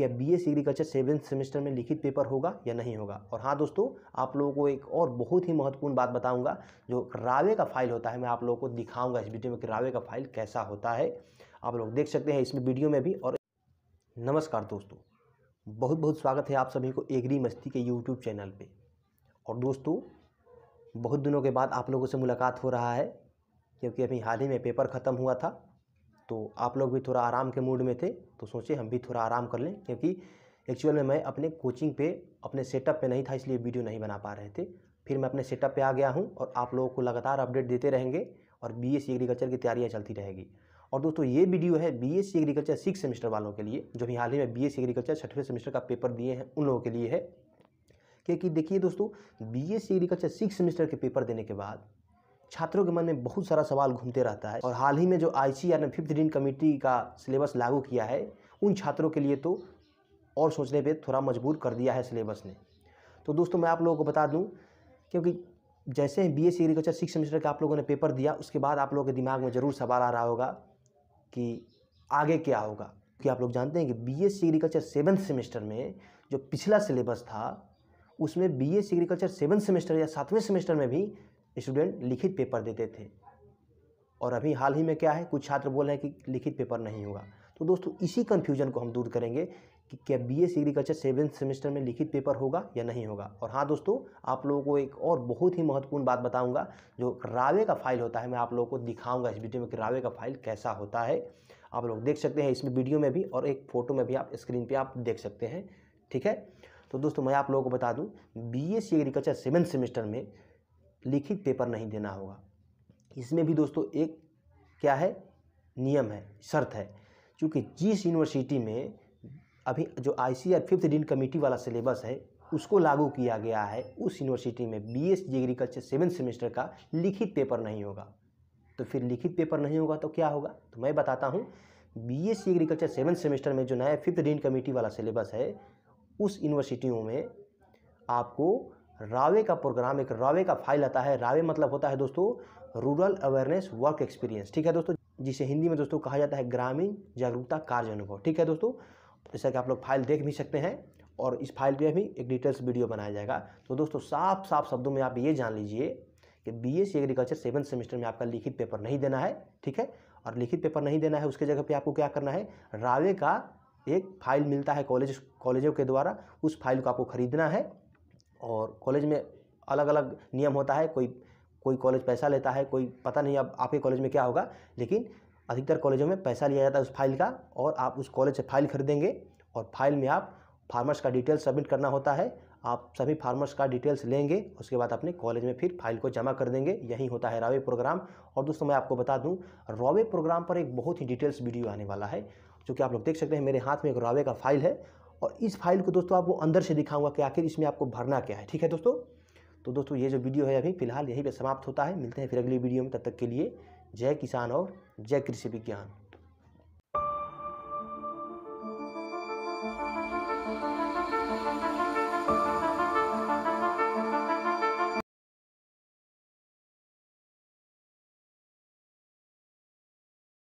क्या B S agriculture seventh semester में लिखित पेपर होगा या नहीं होगा और हाँ दोस्तों आप लोगों को एक और बहुत ही महत्वपूर्ण बात बताऊंगा जो रावे का फाइल होता है मैं आप लोगों को दिखाऊंगा इस वीडियो में कि रावे का फाइल कैसा होता है आप लोग देख सकते हैं इसमें वीडियो में भी और नमस्कार दोस्तों बहुत बहुत स्वागत है आप सभी को एग्री मस्ती के यूट्यूब चैनल पर और दोस्तों बहुत दिनों के बाद आप लोगों से मुलाकात हो रहा है क्योंकि अभी हाल ही में पेपर ख़त्म हुआ था तो आप लोग भी थोड़ा आराम के मूड में थे तो सोचे हम भी थोड़ा आराम कर लें क्योंकि एक्चुअल में मैं अपने कोचिंग पे अपने सेटअप पे नहीं था इसलिए वीडियो नहीं बना पा रहे थे फिर मैं अपने सेटअप पे आ गया हूँ और आप लोगों को लगातार अपडेट देते रहेंगे और बी एस एग्रीकल्चर की तैयारियाँ चलती रहेगी और दोस्तों ये वीडियो है B S agriculture six semester वालों के लिए जो भी हाल ही में बी एस एग्रीकल्चर छठवें सेमेस्टर का पेपर दिए हैं उन लोगों के लिए है क्योंकि देखिए दोस्तों B S agriculture six semester के पेपर देने के बाद छात्रों के मन में बहुत सारा सवाल घूमते रहता है और हाल ही में जो I C A R fifth dean committee का सिलेबस लागू किया है उन छात्रों के लिए तो और सोचने पे थोड़ा मजबूर कर दिया है सिलेबस ने तो दोस्तों मैं आप लोगों को बता दूं क्योंकि जैसे ही B S agriculture six semester का आप लोगों ने पेपर दिया उसके बाद आप लोगों के दिमाग में ज़रूर सवाल आ रहा होगा कि आगे क्या होगा क्योंकि आप लोग जानते हैं कि B S agriculture seventh semester में जो पिछला सिलेबस था उसमें B S agriculture seventh semester या सातवें सेमेस्टर में भी स्टूडेंट लिखित पेपर देते थे और अभी हाल ही में क्या है कुछ छात्र बोल रहे हैं कि लिखित पेपर नहीं होगा तो दोस्तों इसी कन्फ्यूजन को हम दूर करेंगे कि क्या B S agriculture seventh semester में लिखित पेपर होगा या नहीं होगा और हाँ दोस्तों आप लोगों को एक और बहुत ही महत्वपूर्ण बात बताऊंगा जो रावे का फाइल होता है मैं आप लोगों को दिखाऊंगा इस वीडियो में कि रावे का फाइल कैसा होता है आप लोग देख सकते हैं इसमें वीडियो में भी और एक फ़ोटो में भी आप स्क्रीन पर आप देख सकते हैं ठीक है तो दोस्तों मैं आप लोगों को बता दूँ B S agriculture seventh semester में लिखित पेपर नहीं देना होगा इसमें भी दोस्तों एक क्या है नियम है शर्त है क्योंकि जिस यूनिवर्सिटी में अभी जो I C R fifth dean committee वाला सिलेबस है उसको लागू किया गया है उस यूनिवर्सिटी में B S agriculture seven semester का लिखित पेपर नहीं होगा तो फिर लिखित पेपर नहीं होगा तो क्या होगा तो मैं बताता हूँ B S agriculture seven semester में जो नया फिफ्थ डीन कमेटी वाला सिलेबस है उस यूनिवर्सिटियों में आपको रावे का प्रोग्राम एक रावे का फाइल आता है रावे मतलब होता है दोस्तों रूरल अवेयरनेस वर्क एक्सपीरियंस ठीक है दोस्तों जिसे हिंदी में दोस्तों कहा जाता है ग्रामीण जागरूकता कार्य अनुभव ठीक है दोस्तों जैसा कि आप लोग फाइल देख भी सकते हैं और इस फाइल पे भी एक डिटेल्स वीडियो बनाया जाएगा तो दोस्तों साफ साफ शब्दों में आप ये जान लीजिए कि B S agriculture seven semester में आपका लिखित पेपर नहीं देना है ठीक है और लिखित पेपर नहीं देना है उसके जगह पे आपको क्या करना है रावे का एक फाइल मिलता है कॉलेज कॉलेजों के द्वारा उस फाइल को आपको खरीदना है और कॉलेज में अलग अलग नियम होता है कोई कोई कॉलेज पैसा लेता है कोई पता नहीं अब आपके कॉलेज में क्या होगा लेकिन अधिकतर कॉलेजों में पैसा लिया जाता है उस फाइल का और आप उस कॉलेज से फाइल खरीदेंगे और फाइल में आप फार्मर्स का डिटेल सबमिट करना होता है आप सभी फार्मर्स का डिटेल्स लेंगे उसके बाद अपने कॉलेज में फिर फाइल को जमा कर देंगे यही होता है रावे प्रोग्राम और दोस्तों मैं आपको बता दूं रावे प्रोग्राम पर एक बहुत ही डिटेल्स वीडियो आने वाला है जो कि आप लोग देख सकते हैं मेरे हाथ में एक रावे का फाइल है और इस फाइल को दोस्तों आपको अंदर से दिखाऊंगा कि आखिर इसमें आपको भरना क्या है ठीक है दोस्तों तो दोस्तों ये जो वीडियो है अभी फिलहाल यहीं पर समाप्त होता है मिलते हैं फिर अगली वीडियो में तब तक के लिए जय किसान और जय कृषि विज्ञान